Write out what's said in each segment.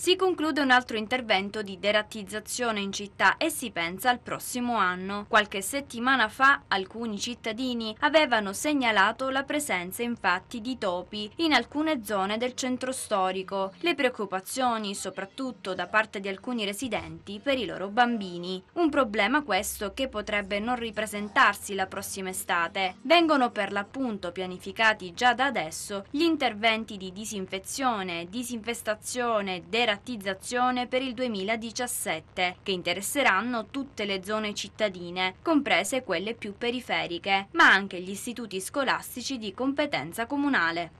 Si conclude un altro intervento di derattizzazione in città e si pensa al prossimo anno. Qualche settimana fa alcuni cittadini avevano segnalato la presenza infatti di topi in alcune zone del centro storico, le preoccupazioni soprattutto da parte di alcuni residenti per i loro bambini. Un problema questo che potrebbe non ripresentarsi la prossima estate. Vengono per l'appunto pianificati già da adesso gli interventi di disinfezione, disinfestazione, derattizzazione privatizzazione per il 2017, che interesseranno tutte le zone cittadine, comprese quelle più periferiche, ma anche gli istituti scolastici di competenza comunale.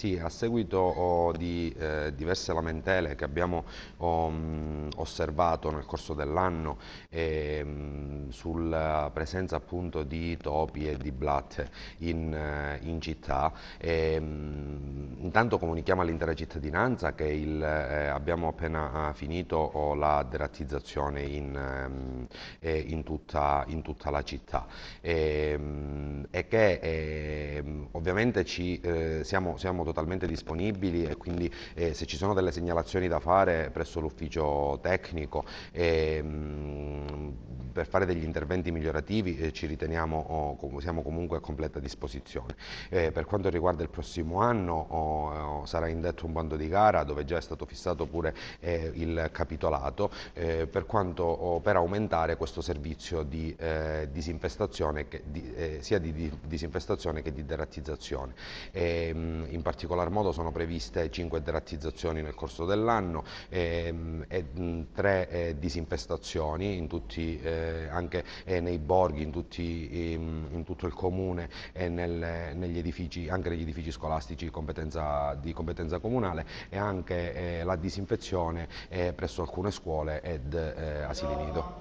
Sì, a seguito oh, di eh, diverse lamentele che abbiamo oh, mm, osservato nel corso dell'anno eh, sulla presenza appunto di topi e di blatte in, eh, in città, mh, ehm, intanto comunichiamo all'intera cittadinanza che il, eh, abbiamo appena ah, finito oh, la derattizzazione in, ehm, eh, in, tutta, in, tutta, la città ehm, e, che Ovviamente ci, eh, siamo, siamo, totalmente disponibili e quindi eh, se ci sono delle segnalazioni da fare presso l'ufficio tecnico, eh, mh, per fare degli interventi migliorativi eh, ci riteniamo, oh, siamo comunque a completa disposizione. Eh, per quanto riguarda il prossimo anno oh, sarà indetto un bando di gara dove già è stato fissato pure eh, il capitolato eh, per, quanto, oh, per, aumentare questo servizio di, eh, disinfestazione che, di, eh, sia di, di, disinfestazione che di derattizzazione. Ehm, in particolar modo sono previste 5 derattizzazioni nel corso dell'anno ehm, e 3 disinfestazioni in tutti eh, eh, anche eh, nei borghi, in, tutti, in, tutto il comune e nel, negli edifici, anche negli edifici scolastici competenza, di competenza comunale e anche eh, la disinfezione eh, presso alcune scuole ed asili nido.